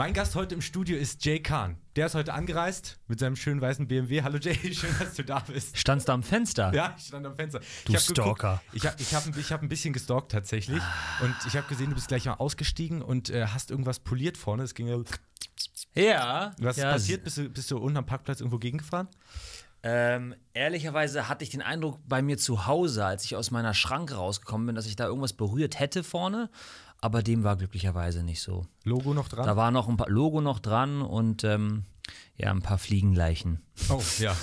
Mein Gast heute im Studio ist Jay Kahn. Der ist heute angereist mit seinem schönen weißen BMW. Hallo Jay, schön, dass du da bist. Standst du am Fenster? Ja, ich stand am Fenster. Du ich Stalker. Geguckt, ich habe ich hab, ich hab ein bisschen gestalkt tatsächlich. Ah. Und ich habe gesehen, du bist gleich mal ausgestiegen und äh, hast irgendwas poliert vorne. Es ging ja. ja Was ja, ist passiert? Bist du, bist du unten am Parkplatz irgendwo gegengefahren? Ähm, ehrlicherweise hatte ich den Eindruck bei mir zu Hause, als ich aus meiner Schranke rausgekommen bin, dass ich da irgendwas berührt hätte vorne aber dem war glücklicherweise nicht so. Logo noch dran? Da war noch ein paar Logo noch dran und ähm, ja, ein paar Fliegenleichen. Oh, ja.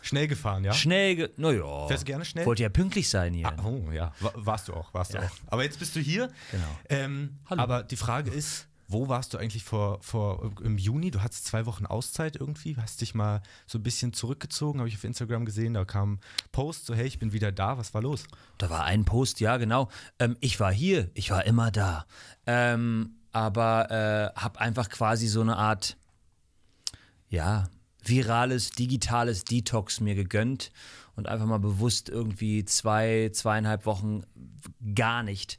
Schnell gefahren, ja? Schnell, ge naja. Fährst du gerne schnell? Wollte ja pünktlich sein hier. Ah, oh, ja. Warst du auch, warst ja. du auch. Aber jetzt bist du hier. Genau. Ähm, Hallo. Aber die Frage ist, wo warst du eigentlich vor, vor im Juni? Du hattest zwei Wochen Auszeit irgendwie, hast dich mal so ein bisschen zurückgezogen, habe ich auf Instagram gesehen. Da kam ein Post, so hey, ich bin wieder da, was war los? Da war ein Post, ja, genau. Ähm, ich war hier, ich war immer da. Ähm, aber äh, habe einfach quasi so eine Art, ja, virales, digitales Detox mir gegönnt und einfach mal bewusst irgendwie zwei, zweieinhalb Wochen gar nicht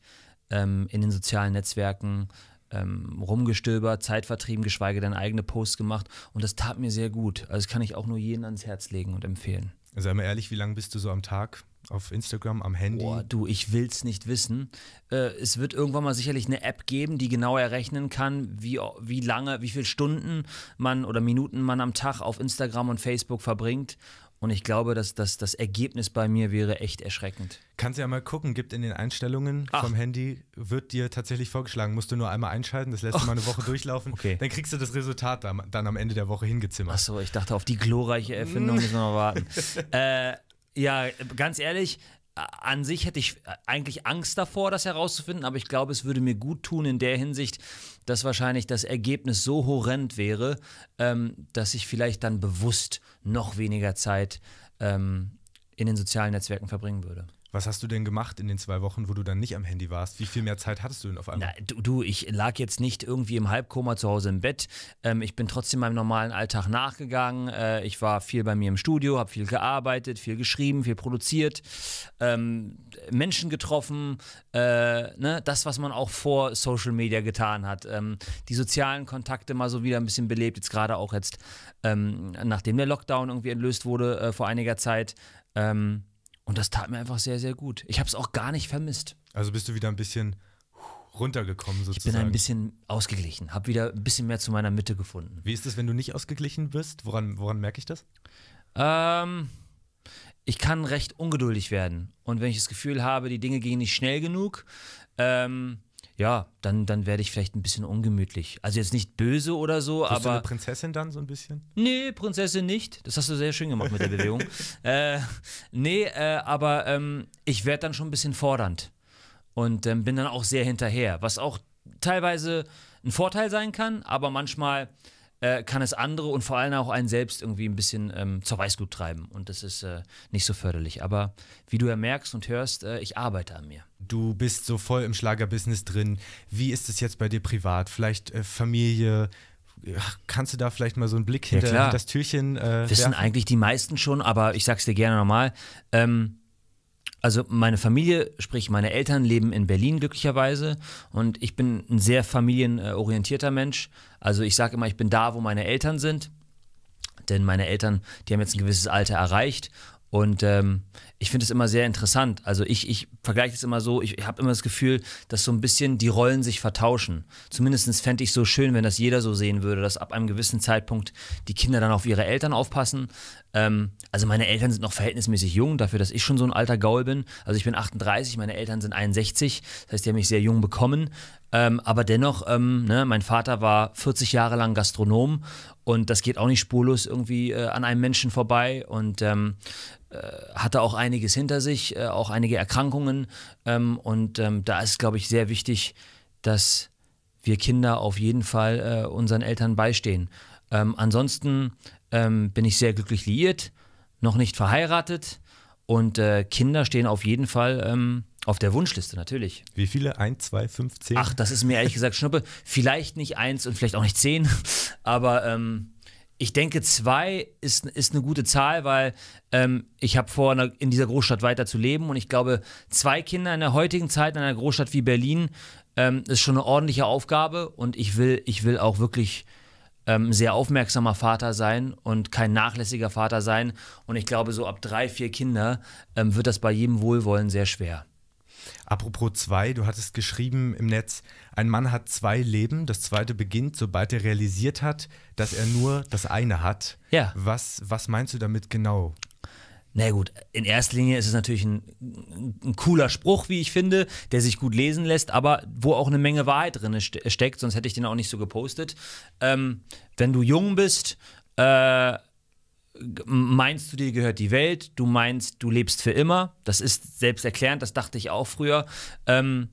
ähm, in den sozialen Netzwerken ähm, rumgestöbert, Zeit vertrieben, geschweige denn eigene Posts gemacht. Und das tat mir sehr gut. Also das kann ich auch nur jedem ans Herz legen und empfehlen. Sei mal ehrlich, wie lange bist du so am Tag auf Instagram, am Handy? Boah, du, ich will's nicht wissen. Äh, es wird irgendwann mal sicherlich eine App geben, die genau errechnen kann, wie, wie lange, wie viele Stunden man oder Minuten man am Tag auf Instagram und Facebook verbringt. Und ich glaube, dass, dass das Ergebnis bei mir wäre echt erschreckend. Kannst ja mal gucken, gibt in den Einstellungen Ach. vom Handy, wird dir tatsächlich vorgeschlagen, musst du nur einmal einschalten, das lässt oh. du mal eine Woche durchlaufen, okay. dann kriegst du das Resultat dann, dann am Ende der Woche hingezimmert. Achso, ich dachte, auf die glorreiche Erfindung müssen wir mal warten. äh, ja, ganz ehrlich, an sich hätte ich äh, eigentlich Angst davor, das herauszufinden, aber ich glaube, es würde mir gut tun in der Hinsicht, dass wahrscheinlich das Ergebnis so horrend wäre, ähm, dass ich vielleicht dann bewusst noch weniger Zeit ähm, in den sozialen Netzwerken verbringen würde. Was hast du denn gemacht in den zwei Wochen, wo du dann nicht am Handy warst? Wie viel mehr Zeit hattest du denn auf einmal? Na, du, du, ich lag jetzt nicht irgendwie im Halbkoma zu Hause im Bett. Ähm, ich bin trotzdem meinem normalen Alltag nachgegangen. Äh, ich war viel bei mir im Studio, habe viel gearbeitet, viel geschrieben, viel produziert, ähm, Menschen getroffen. Äh, ne? Das, was man auch vor Social Media getan hat. Ähm, die sozialen Kontakte mal so wieder ein bisschen belebt. Jetzt gerade auch jetzt, ähm, nachdem der Lockdown irgendwie entlöst wurde äh, vor einiger Zeit. Ähm, und das tat mir einfach sehr, sehr gut. Ich habe es auch gar nicht vermisst. Also bist du wieder ein bisschen runtergekommen sozusagen. Ich bin ein bisschen ausgeglichen, habe wieder ein bisschen mehr zu meiner Mitte gefunden. Wie ist es, wenn du nicht ausgeglichen bist? Woran, woran merke ich das? Ähm, ich kann recht ungeduldig werden. Und wenn ich das Gefühl habe, die Dinge gehen nicht schnell genug, ähm, ja, dann, dann werde ich vielleicht ein bisschen ungemütlich. Also jetzt nicht böse oder so, Bist aber. Du eine Prinzessin dann so ein bisschen? Nee, Prinzessin nicht. Das hast du sehr schön gemacht mit der Bewegung. äh, nee, äh, aber ähm, ich werde dann schon ein bisschen fordernd. Und ähm, bin dann auch sehr hinterher, was auch teilweise ein Vorteil sein kann, aber manchmal äh, kann es andere und vor allem auch einen selbst irgendwie ein bisschen ähm, zur Weißglut treiben. Und das ist äh, nicht so förderlich. Aber wie du ja merkst und hörst, äh, ich arbeite an mir. Du bist so voll im Schlagerbusiness drin. Wie ist es jetzt bei dir privat? Vielleicht äh, Familie? Kannst du da vielleicht mal so einen Blick hinter ja, das Türchen? Äh, Wissen werfen? eigentlich die meisten schon, aber ich sag's dir gerne nochmal. Ähm, also meine Familie, sprich meine Eltern leben in Berlin glücklicherweise und ich bin ein sehr familienorientierter Mensch. Also ich sage immer, ich bin da, wo meine Eltern sind, denn meine Eltern, die haben jetzt ein gewisses Alter erreicht und ähm, ich finde es immer sehr interessant. Also ich, ich vergleiche es immer so, ich habe immer das Gefühl, dass so ein bisschen die Rollen sich vertauschen. Zumindest fände ich so schön, wenn das jeder so sehen würde, dass ab einem gewissen Zeitpunkt die Kinder dann auf ihre Eltern aufpassen. Ähm, also meine Eltern sind noch verhältnismäßig jung, dafür, dass ich schon so ein alter Gaul bin. Also ich bin 38, meine Eltern sind 61, das heißt, die haben mich sehr jung bekommen. Ähm, aber dennoch, ähm, ne, mein Vater war 40 Jahre lang Gastronom und das geht auch nicht spurlos irgendwie äh, an einem Menschen vorbei. Und ähm, äh, hatte auch einiges hinter sich, äh, auch einige Erkrankungen. Ähm, und ähm, da ist, glaube ich, sehr wichtig, dass wir Kinder auf jeden Fall äh, unseren Eltern beistehen. Ähm, ansonsten bin ich sehr glücklich liiert, noch nicht verheiratet und Kinder stehen auf jeden Fall auf der Wunschliste, natürlich. Wie viele? Eins, zwei, fünf, zehn? Ach, das ist mir ehrlich gesagt Schnuppe. Vielleicht nicht eins und vielleicht auch nicht zehn, aber ähm, ich denke, zwei ist, ist eine gute Zahl, weil ähm, ich habe vor, in dieser Großstadt weiter zu leben. Und ich glaube, zwei Kinder in der heutigen Zeit in einer Großstadt wie Berlin ähm, ist schon eine ordentliche Aufgabe. Und ich will, ich will auch wirklich ähm, sehr aufmerksamer Vater sein und kein nachlässiger Vater sein. Und ich glaube, so ab drei, vier Kinder ähm, wird das bei jedem Wohlwollen sehr schwer. Apropos zwei, du hattest geschrieben im Netz, ein Mann hat zwei Leben. Das zweite beginnt, sobald er realisiert hat, dass er nur das eine hat. Ja. Was, was meinst du damit genau? Na gut, in erster Linie ist es natürlich ein, ein, cooler Spruch, wie ich finde, der sich gut lesen lässt, aber wo auch eine Menge Wahrheit drin steckt, sonst hätte ich den auch nicht so gepostet. Ähm, wenn du jung bist, äh, meinst, du dir gehört die Welt, du meinst, du lebst für immer. Das ist selbsterklärend, das dachte ich auch früher. Ähm,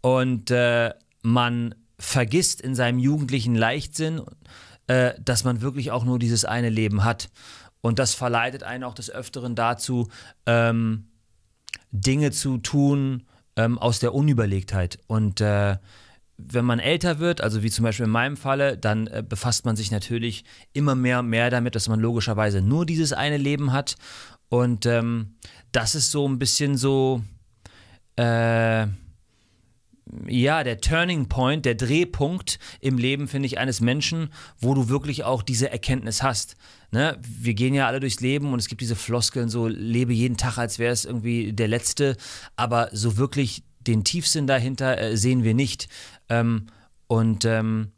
und äh, man vergisst in seinem jugendlichen Leichtsinn, äh, dass man wirklich auch nur dieses eine Leben hat. Und das verleitet einen auch des Öfteren dazu, ähm, Dinge zu tun ähm, aus der Unüberlegtheit. Und äh, wenn man älter wird, also wie zum Beispiel in meinem Falle, dann äh, befasst man sich natürlich immer mehr und mehr damit, dass man logischerweise nur dieses eine Leben hat. Und ähm, das ist so ein bisschen so, äh, ja, der Turning Point, der Drehpunkt im Leben, finde ich, eines Menschen, wo du wirklich auch diese Erkenntnis hast. Ne? Wir gehen ja alle durchs Leben und es gibt diese Floskeln, so lebe jeden Tag, als wäre es irgendwie der letzte, aber so wirklich den Tiefsinn dahinter äh, sehen wir nicht. Ähm, und ähm,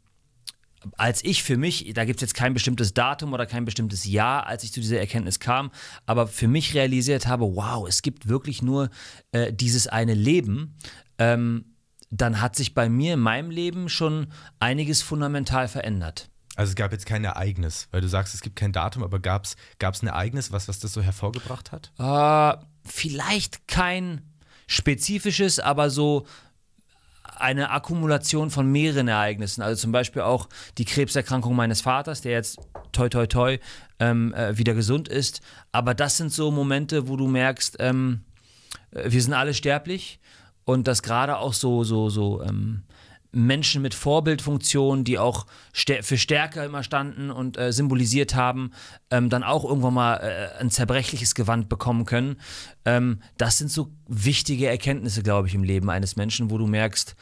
als ich für mich, da gibt es jetzt kein bestimmtes Datum oder kein bestimmtes Jahr, als ich zu dieser Erkenntnis kam, aber für mich realisiert habe, wow, es gibt wirklich nur äh, dieses eine Leben, ähm, dann hat sich bei mir in meinem Leben schon einiges fundamental verändert. Also es gab jetzt kein Ereignis, weil du sagst, es gibt kein Datum, aber gab es ein Ereignis, was, was das so hervorgebracht hat? Äh, vielleicht kein spezifisches, aber so eine Akkumulation von mehreren Ereignissen. Also zum Beispiel auch die Krebserkrankung meines Vaters, der jetzt toi toi toi ähm, äh, wieder gesund ist. Aber das sind so Momente, wo du merkst, ähm, äh, wir sind alle sterblich und das gerade auch so, so, so ähm, Menschen mit Vorbildfunktion, die auch für Stärke immer standen und äh, symbolisiert haben, ähm, dann auch irgendwann mal äh, ein zerbrechliches Gewand bekommen können. Ähm, das sind so wichtige Erkenntnisse, glaube ich, im Leben eines Menschen, wo du merkst,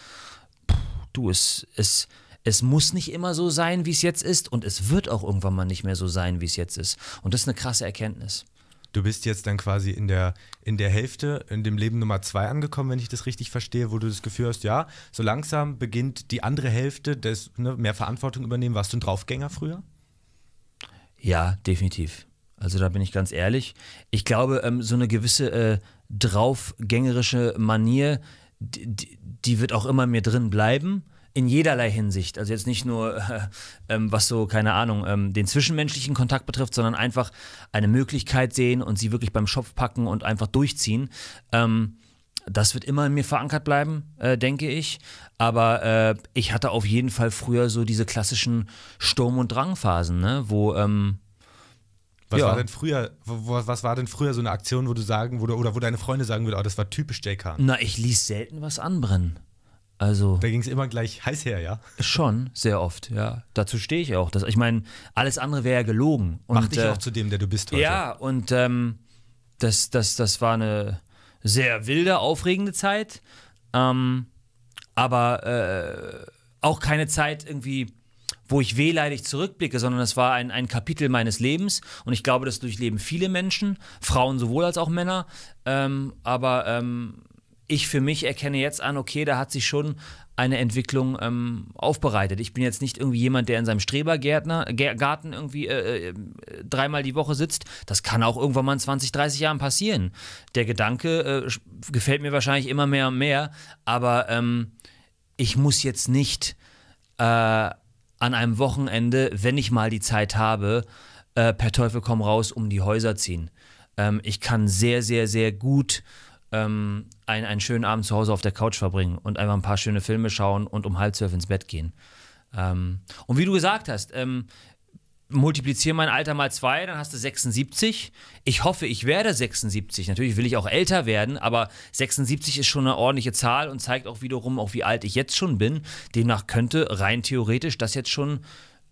pff, du, es, es, es muss nicht immer so sein, wie es jetzt ist und es wird auch irgendwann mal nicht mehr so sein, wie es jetzt ist. Und das ist eine krasse Erkenntnis du bist jetzt dann quasi in der, in der Hälfte, in dem Leben Nummer zwei angekommen, wenn ich das richtig verstehe, wo du das Gefühl hast, ja, so langsam beginnt die andere Hälfte, das ne, mehr Verantwortung übernehmen. Warst du ein Draufgänger früher? Ja, definitiv. Also da bin ich ganz ehrlich. Ich glaube, ähm, so eine gewisse äh, draufgängerische Manier, die, die, wird auch immer mir drin bleiben in jederlei Hinsicht. Also jetzt nicht nur, äh, äh, was so, keine Ahnung, ähm, den zwischenmenschlichen Kontakt betrifft, sondern einfach eine Möglichkeit sehen und sie wirklich beim Schopf packen und einfach durchziehen. Ähm, das wird immer in mir verankert bleiben, äh, denke ich. Aber äh, ich hatte auf jeden Fall früher so diese klassischen Sturm- und Drangphasen, ne? wo. Ähm, was ja. war denn früher, wo, was war denn früher so eine Aktion, wo du sagen, würdest, oder wo deine Freunde sagen würden, oh, das war typisch JK? Na, ich ließ selten was anbrennen. Also. Da ging es immer gleich heiß her, ja? Schon, sehr oft, ja. Dazu stehe ich auch. Dass, ich meine, alles andere wäre ja gelogen. Und, Macht dich äh, auch zu dem, der du bist heute. Ja, und ähm, das, das, das war eine sehr wilde, aufregende Zeit. Ähm, aber äh, auch keine Zeit irgendwie, wo ich wehleidig zurückblicke, sondern das war ein, ein Kapitel meines Lebens. Und ich glaube, das durchleben viele Menschen, Frauen sowohl als auch Männer. Ähm, aber ähm, ich für mich erkenne jetzt an, okay, da hat sich schon eine Entwicklung ähm, aufbereitet. Ich bin jetzt nicht irgendwie jemand, der in seinem Strebergarten irgendwie äh, äh, dreimal die Woche sitzt. Das kann auch irgendwann mal in 20, 30 Jahren passieren. Der Gedanke äh, gefällt mir wahrscheinlich immer mehr und mehr, aber ähm, ich muss jetzt nicht äh, an einem Wochenende, wenn ich mal die Zeit habe, äh, per Teufel komm raus, um die Häuser ziehen. Ähm, ich kann sehr, sehr, sehr gut ähm, einen, einen schönen Abend zu Hause auf der Couch verbringen und einfach ein paar schöne Filme schauen und um halb zwölf ins Bett gehen. Ähm, und wie du gesagt hast, ähm, multipliziere mein Alter mal zwei, dann hast du 76. Ich hoffe, ich werde 76. Natürlich will ich auch älter werden, aber 76 ist schon eine ordentliche Zahl und zeigt auch wiederum, auch wie alt ich jetzt schon bin. Demnach könnte rein theoretisch das jetzt schon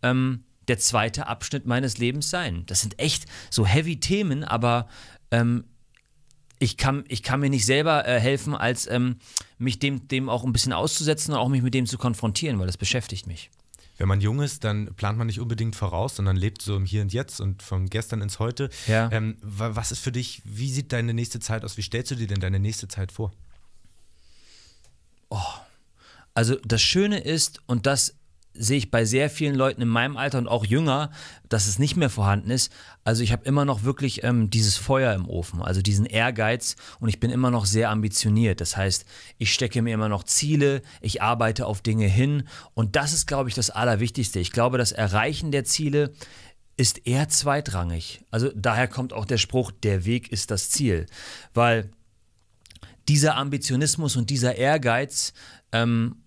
ähm, der zweite Abschnitt meines Lebens sein. Das sind echt so heavy Themen, aber ähm, ich kann, ich kann mir nicht selber äh, helfen, als ähm, mich dem, dem auch ein bisschen auszusetzen und auch mich mit dem zu konfrontieren, weil das beschäftigt mich. Wenn man jung ist, dann plant man nicht unbedingt voraus, sondern lebt so im Hier und Jetzt und von gestern ins Heute. Ja. Ähm, was ist für dich, wie sieht deine nächste Zeit aus? Wie stellst du dir denn deine nächste Zeit vor? Oh. Also das Schöne ist, und das sehe ich bei sehr vielen Leuten in meinem Alter und auch jünger, dass es nicht mehr vorhanden ist. Also ich habe immer noch wirklich ähm, dieses Feuer im Ofen, also diesen Ehrgeiz und ich bin immer noch sehr ambitioniert. Das heißt, ich stecke mir immer noch Ziele, ich arbeite auf Dinge hin und das ist, glaube ich, das Allerwichtigste. Ich glaube, das Erreichen der Ziele ist eher zweitrangig. Also daher kommt auch der Spruch, der Weg ist das Ziel, weil dieser Ambitionismus und dieser Ehrgeiz, ähm,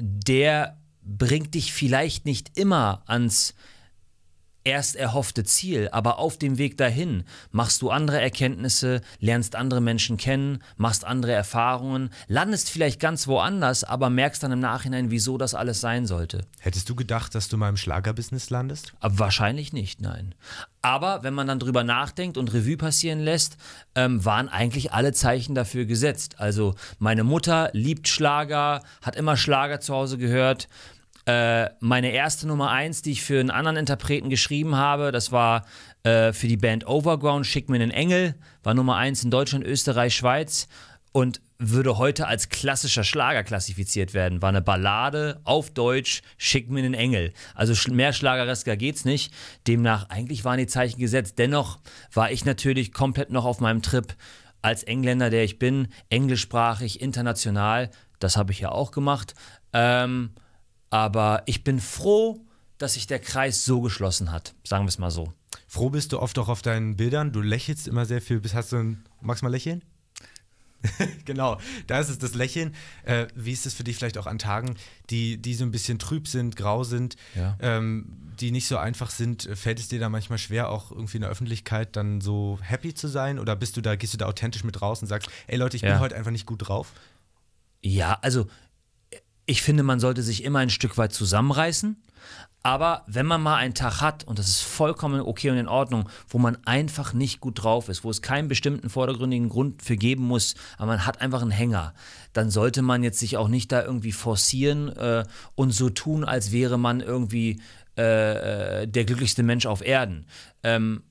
der bringt dich vielleicht nicht immer ans erst erhoffte Ziel, aber auf dem Weg dahin machst du andere Erkenntnisse, lernst andere Menschen kennen, machst andere Erfahrungen, landest vielleicht ganz woanders, aber merkst dann im Nachhinein, wieso das alles sein sollte. Hättest du gedacht, dass du mal im Schlagerbusiness landest? Aber wahrscheinlich nicht, nein. Aber wenn man dann drüber nachdenkt und Revue passieren lässt, ähm, waren eigentlich alle Zeichen dafür gesetzt. Also meine Mutter liebt Schlager, hat immer Schlager zu Hause gehört äh, meine erste Nummer eins, die ich für einen anderen Interpreten geschrieben habe. Das war äh, für die Band Overground, Schick mir einen Engel, war Nummer eins in Deutschland, Österreich, Schweiz und würde heute als klassischer Schlager klassifiziert werden. War eine Ballade auf Deutsch, schick mir einen Engel. Also mehr schlageresker geht's nicht. Demnach, eigentlich waren die Zeichen gesetzt. Dennoch war ich natürlich komplett noch auf meinem Trip als Engländer, der ich bin, englischsprachig, international. Das habe ich ja auch gemacht. Ähm, aber ich bin froh, dass sich der Kreis so geschlossen hat, sagen wir es mal so. Froh bist du oft auch auf deinen Bildern. Du lächelst immer sehr viel. Hast du ein, magst du mal lächeln? genau, da ist es das Lächeln. Äh, wie ist es für dich vielleicht auch an Tagen, die, die so ein bisschen trüb sind, grau sind, ja. ähm, die nicht so einfach sind? Fällt es dir da manchmal schwer, auch irgendwie in der Öffentlichkeit dann so happy zu sein? Oder bist du da, gehst du da authentisch mit raus und sagst, ey Leute, ich ja. bin heute einfach nicht gut drauf? Ja, also ich finde, man sollte sich immer ein Stück weit zusammenreißen. Aber wenn man mal einen Tag hat, und das ist vollkommen okay und in Ordnung, wo man einfach nicht gut drauf ist, wo es keinen bestimmten vordergründigen Grund für geben muss, aber man hat einfach einen Hänger, dann sollte man jetzt sich auch nicht da irgendwie forcieren äh, und so tun, als wäre man irgendwie äh, äh der glücklichste Mensch auf Erden. Ähm,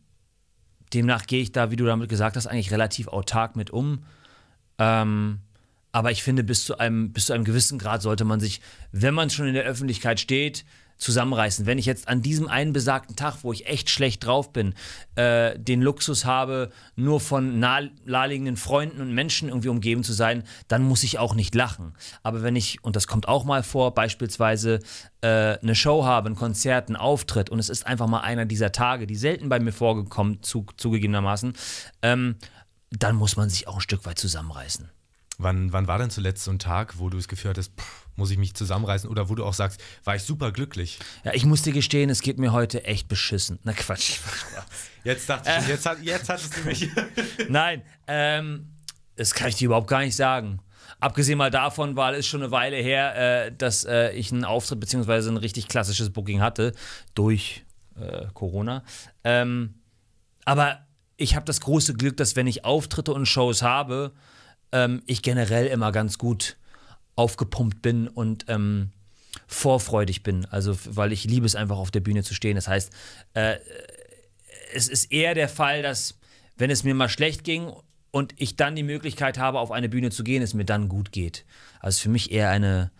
demnach gehe ich da, wie du damit gesagt hast, eigentlich relativ autark mit um. Ähm, aber ich finde, bis zu einem, bis zu einem gewissen Grad sollte man sich, wenn man schon in der Öffentlichkeit steht, zusammenreißen. Wenn ich jetzt an diesem einen besagten Tag, wo ich echt schlecht drauf bin, äh, den Luxus habe, nur von naheliegenden Freunden und Menschen irgendwie umgeben zu sein, dann muss ich auch nicht lachen. Aber wenn ich, und das kommt auch mal vor, beispielsweise äh, eine Show habe, ein Konzert, einen Auftritt und es ist einfach mal einer dieser Tage, die selten bei mir vorgekommen, zu, zugegebenermaßen, ähm, dann muss man sich auch ein Stück weit zusammenreißen. Wann, wann war denn zuletzt so ein Tag, wo du es Gefühl hattest, pff, muss ich mich zusammenreißen oder wo du auch sagst, war ich super glücklich? Ja, ich muss dir gestehen, es geht mir heute echt beschissen. Na Quatsch. jetzt dachte ich, äh, jetzt, hat, jetzt hattest du mich. Nein, ähm, das kann ich dir überhaupt gar nicht sagen. Abgesehen mal davon, weil es schon eine Weile her, äh, dass äh, ich einen Auftritt bzw. ein richtig klassisches Booking hatte durch äh, Corona. Ähm, aber ich habe das große Glück, dass wenn ich Auftritte und Shows habe, ähm, ich generell immer ganz gut aufgepumpt bin und ähm, vorfreudig bin. Also, weil ich liebe es einfach auf der Bühne zu stehen. Das heißt, äh, es ist eher der Fall, dass wenn es mir mal schlecht ging und ich dann die Möglichkeit habe, auf eine Bühne zu gehen, es mir dann gut geht. Also für mich eher eine,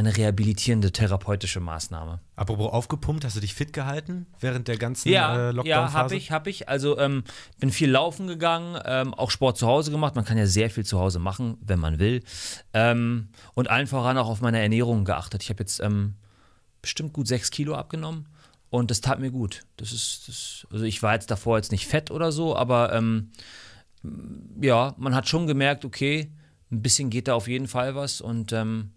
eine rehabilitierende therapeutische Maßnahme. Apropos aufgepumpt, hast du dich fit gehalten während der ganzen ja, äh, Lockdown-Phase? Ja, habe ich, habe ich. Also ähm, bin viel laufen gegangen, ähm, auch Sport zu Hause gemacht. Man kann ja sehr viel zu Hause machen, wenn man will. Ähm, und allen voran auch auf meine Ernährung geachtet. Ich habe jetzt ähm, bestimmt gut sechs Kilo abgenommen und das tat mir gut. Das ist, das, also ich war jetzt davor jetzt nicht fett oder so, aber ähm, ja, man hat schon gemerkt, okay, ein bisschen geht da auf jeden Fall was und ähm,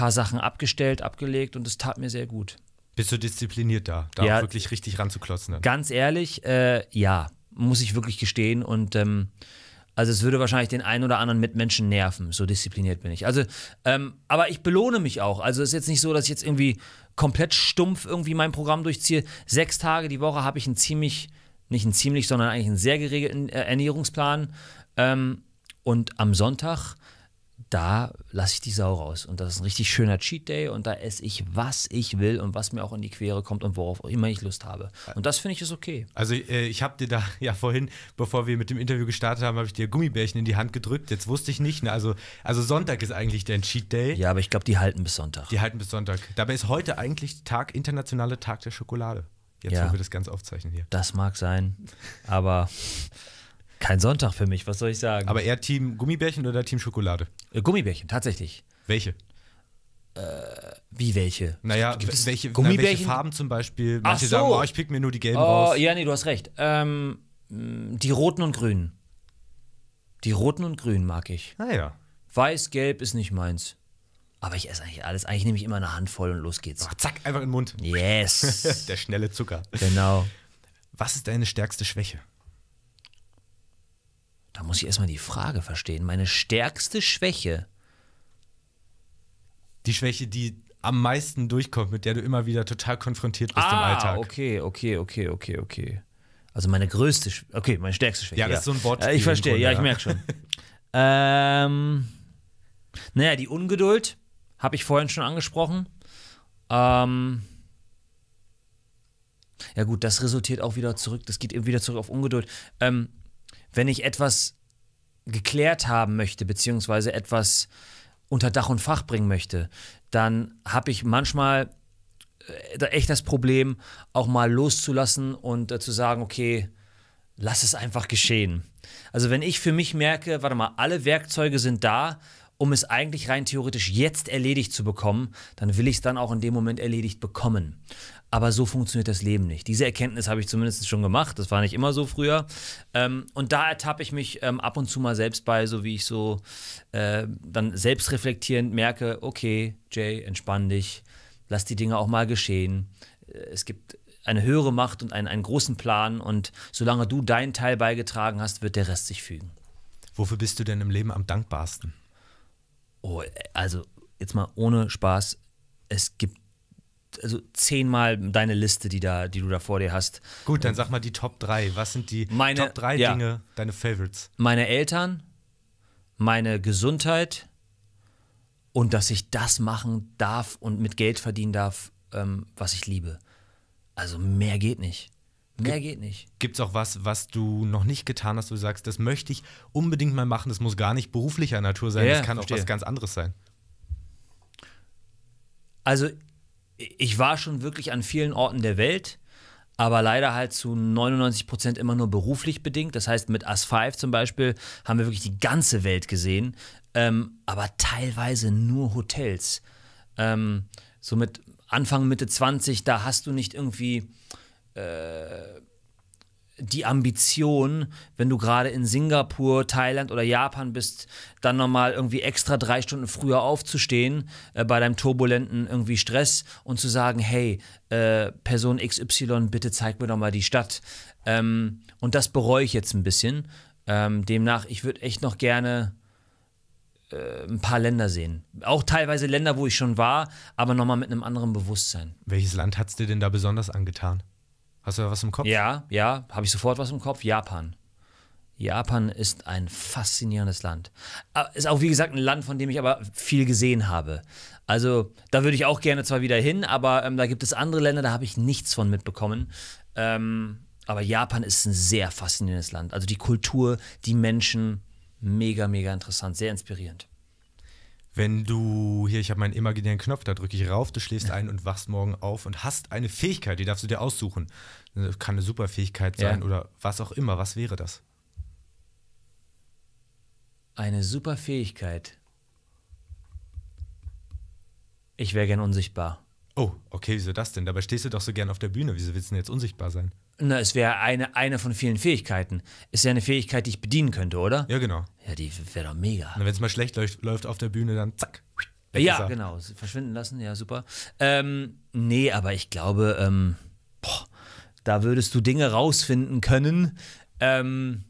paar Sachen abgestellt, abgelegt und es tat mir sehr gut. Bist du diszipliniert da, da ja, wirklich richtig ranzuklotzen? Dann? Ganz ehrlich, äh, ja, muss ich wirklich gestehen und ähm, also es würde wahrscheinlich den einen oder anderen Mitmenschen nerven, so diszipliniert bin ich. Also, ähm, aber ich belohne mich auch. Also es ist jetzt nicht so, dass ich jetzt irgendwie komplett stumpf irgendwie mein Programm durchziehe. Sechs Tage die Woche habe ich einen ziemlich, nicht einen ziemlich, sondern eigentlich einen sehr geregelten äh, Ernährungsplan. Ähm, und am Sonntag da lasse ich die Sau raus. Und das ist ein richtig schöner Cheat Day und da esse ich, was ich will und was mir auch in die Quere kommt und worauf auch immer ich Lust habe. Und das finde ich ist okay. Also äh, ich habe dir da ja vorhin, bevor wir mit dem Interview gestartet haben, habe ich dir Gummibärchen in die Hand gedrückt. Jetzt wusste ich nicht. Ne? Also, also Sonntag ist eigentlich dein Cheat Day. Ja, aber ich glaube, die halten bis Sonntag. Die halten bis Sonntag. Dabei ist heute eigentlich Tag, internationaler Tag der Schokolade. Jetzt, ja. wo wir das ganz aufzeichnen hier. Das mag sein, aber kein Sonntag für mich, was soll ich sagen? Aber eher Team Gummibärchen oder Team Schokolade? Äh, Gummibärchen, tatsächlich. Welche? Äh, wie welche? Naja, Gibt's welche, Gummibärchen? Na, welche Farben zum Beispiel? Manche Ach so. sagen, oh, ich pick mir nur die gelben oh, raus. Ja, nee, du hast recht. Ähm, die roten und grünen. Die roten und grünen mag ich. Naja. Ah, Weiß-gelb ist nicht meins. Aber ich esse eigentlich alles. Eigentlich nehme ich immer eine Handvoll und los geht's. Oh, zack, einfach in den Mund. Yes. Der schnelle Zucker. Genau. Was ist deine stärkste Schwäche? Da muss ich erstmal die Frage verstehen. Meine stärkste Schwäche. Die Schwäche, die am meisten durchkommt, mit der du immer wieder total konfrontiert bist ah, im Alltag. Okay, okay, okay, okay, okay. Also meine größte, Sch okay, meine stärkste Schwäche. Ja, das ja. ist so ein Wort. Äh, ich verstehe, Grunde, ja, ich merke schon. ähm, naja, die Ungeduld habe ich vorhin schon angesprochen. Ähm, ja gut, das resultiert auch wieder zurück, das geht eben wieder zurück auf Ungeduld. Ähm, wenn ich etwas geklärt haben möchte, beziehungsweise etwas unter Dach und Fach bringen möchte, dann habe ich manchmal äh, echt das Problem, auch mal loszulassen und äh, zu sagen, okay, lass es einfach geschehen. Also wenn ich für mich merke, warte mal, alle Werkzeuge sind da, um es eigentlich rein theoretisch jetzt erledigt zu bekommen, dann will ich es dann auch in dem Moment erledigt bekommen. Aber so funktioniert das Leben nicht. Diese Erkenntnis habe ich zumindest schon gemacht. Das war nicht immer so früher. Ähm, und da ertappe ich mich ähm, ab und zu mal selbst bei, so wie ich so äh, dann selbst reflektierend merke, okay, Jay, entspann dich, lass die Dinge auch mal geschehen. Äh, es gibt eine höhere Macht und einen, einen großen Plan. Und solange du deinen Teil beigetragen hast, wird der Rest sich fügen. Wofür bist du denn im Leben am dankbarsten? Oh, also jetzt mal ohne Spaß, es gibt also zehnmal deine Liste, die, da, die du da vor dir hast. Gut, dann sag mal die Top 3. Was sind die meine, Top 3 ja. Dinge, deine Favorites? Meine Eltern, meine Gesundheit und dass ich das machen darf und mit Geld verdienen darf, ähm, was ich liebe. Also mehr geht nicht. Mehr geht nicht. Gibt es auch was, was du noch nicht getan hast, wo du sagst, das möchte ich unbedingt mal machen, das muss gar nicht beruflicher Natur sein, ja, das kann verstehe. auch was ganz anderes sein? Also, ich war schon wirklich an vielen Orten der Welt, aber leider halt zu 99 Prozent immer nur beruflich bedingt. Das heißt, mit As 5 zum Beispiel haben wir wirklich die ganze Welt gesehen, ähm, aber teilweise nur Hotels. Ähm, so mit Anfang, Mitte 20, da hast du nicht irgendwie äh, die Ambition, wenn du gerade in Singapur, Thailand oder Japan bist, dann nochmal irgendwie extra drei Stunden früher aufzustehen äh, bei deinem turbulenten irgendwie Stress und zu sagen, hey, äh, Person XY, bitte zeig mir nochmal die Stadt. Ähm, und das bereue ich jetzt ein bisschen. Ähm, demnach, ich würde echt noch gerne äh, ein paar Länder sehen. Auch teilweise Länder, wo ich schon war, aber nochmal mit einem anderen Bewusstsein. Welches Land hat es dir denn da besonders angetan? Hast du da was im Kopf? Ja, ja, habe ich sofort was im Kopf. Japan. Japan ist ein faszinierendes Land. Ah, ist auch, wie gesagt, ein Land, von dem ich aber viel gesehen habe. Also, da würde ich auch gerne zwar wieder hin, aber ähm, da gibt es andere Länder, da habe ich nichts von mitbekommen. Ähm, aber Japan ist ein sehr faszinierendes Land. Also die Kultur, die Menschen, mega, mega interessant, sehr inspirierend. Wenn du, hier, ich habe meinen imaginären Knopf, da drücke ich rauf, du schläfst ein und wachst morgen auf und hast eine Fähigkeit, die darfst du dir aussuchen. Das kann eine Superfähigkeit sein ja. oder was auch immer. Was wäre das? Eine Superfähigkeit. Ich wäre gern unsichtbar. Oh, okay, wieso das denn? Dabei stehst du doch so gern auf der Bühne. Wieso willst du denn jetzt unsichtbar sein? Na, es wäre eine, eine von vielen Fähigkeiten. Ist ja eine Fähigkeit, die ich bedienen könnte, oder? Ja, genau. Ja, die wäre doch mega. Wenn es mal schlecht läuft, läuft auf der Bühne, dann zack. Ja, genau. Verschwinden lassen, ja, super. Ähm, nee, aber ich glaube, ähm, boah, da würdest du Dinge rausfinden können. Ähm,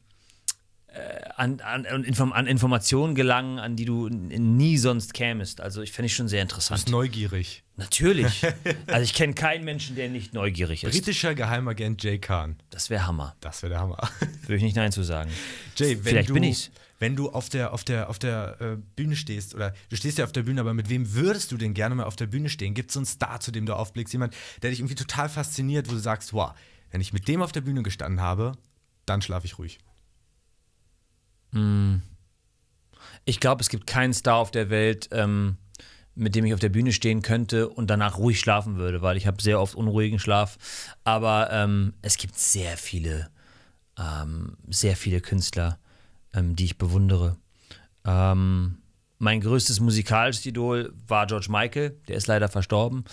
äh, an, an, an, Informationen gelangen, an die du nie sonst kämest. Also ich fände ich schon sehr interessant. Du bist neugierig. Natürlich. also ich kenne keinen Menschen, der nicht neugierig ist. Britischer Geheimagent Jay Khan. Das wäre Hammer. Das wäre der Hammer. Würde ich nicht Nein zu sagen. Jay, wenn Vielleicht du, bin ich's. Wenn du auf der, auf der, auf der äh, Bühne stehst, oder du stehst ja auf der Bühne, aber mit wem würdest du denn gerne mal auf der Bühne stehen? Gibt es so einen Star, zu dem du aufblickst? Jemand, der dich irgendwie total fasziniert, wo du sagst, wow, wenn ich mit dem auf der Bühne gestanden habe, dann schlafe ich ruhig. Hm. Ich glaube, es gibt keinen Star auf der Welt, ähm, mit dem ich auf der Bühne stehen könnte und danach ruhig schlafen würde, weil ich habe sehr oft unruhigen Schlaf. Aber ähm, es gibt sehr viele, ähm, sehr viele Künstler, ähm, die ich bewundere. Ähm, mein größtes musikalisches Idol war George Michael, der ist leider verstorben.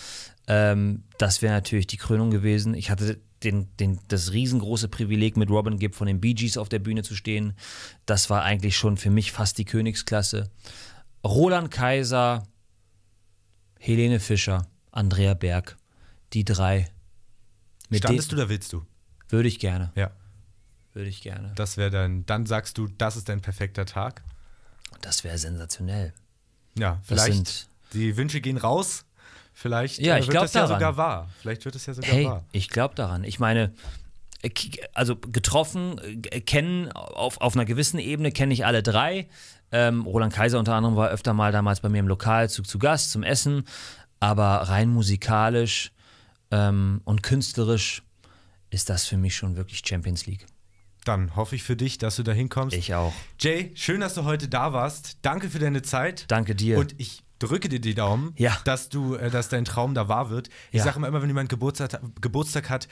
Ähm, das wäre natürlich die Krönung gewesen. Ich hatte den, den, das riesengroße Privileg mit Robin Gibb von den Bee Gees auf der Bühne zu stehen. Das war eigentlich schon für mich fast die Königsklasse. Roland Kaiser, Helene Fischer, Andrea Berg, die drei. Mit Standest du oder willst du? Würde ich gerne. Ja. Würde ich gerne. Das wäre dann, dann sagst du, das ist dein perfekter Tag. Das wäre sensationell. Ja, vielleicht. Die Wünsche gehen raus. Vielleicht ja, äh, wird das daran. ja sogar wahr. Vielleicht wird es ja sogar hey, wahr. Ich glaube daran. Ich meine, äh, also getroffen, äh, kennen auf, auf einer gewissen Ebene, kenne ich alle drei. Ähm, Roland Kaiser unter anderem war öfter mal damals bei mir im Lokal zu, zu Gast zum Essen, aber rein musikalisch ähm, und künstlerisch ist das für mich schon wirklich Champions League. Dann hoffe ich für dich, dass du da hinkommst. Ich auch. Jay, schön, dass du heute da warst. Danke für deine Zeit. Danke dir. Und ich drücke dir die Daumen, ja. dass du, äh, dass dein Traum da wahr wird. Ich ja. sage immer, immer, wenn jemand Geburtstag, Geburtstag hat,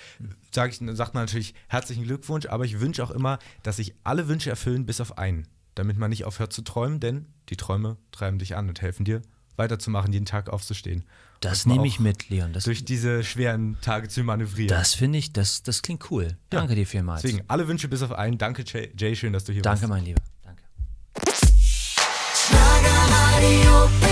sag ich, sagt man natürlich herzlichen Glückwunsch, aber ich wünsche auch immer, dass sich alle Wünsche erfüllen, bis auf einen, damit man nicht aufhört zu träumen, denn die Träume treiben dich an und helfen dir weiterzumachen, jeden Tag aufzustehen. Das nehme ich mit, Leon. Das, durch diese schweren Tage zu manövrieren. Das finde ich, das, das klingt cool. Ja. Danke dir vielmals. Deswegen alle Wünsche bis auf einen. Danke, Jay, Jay schön, dass du hier Danke, warst. Danke, mein Lieber. Danke.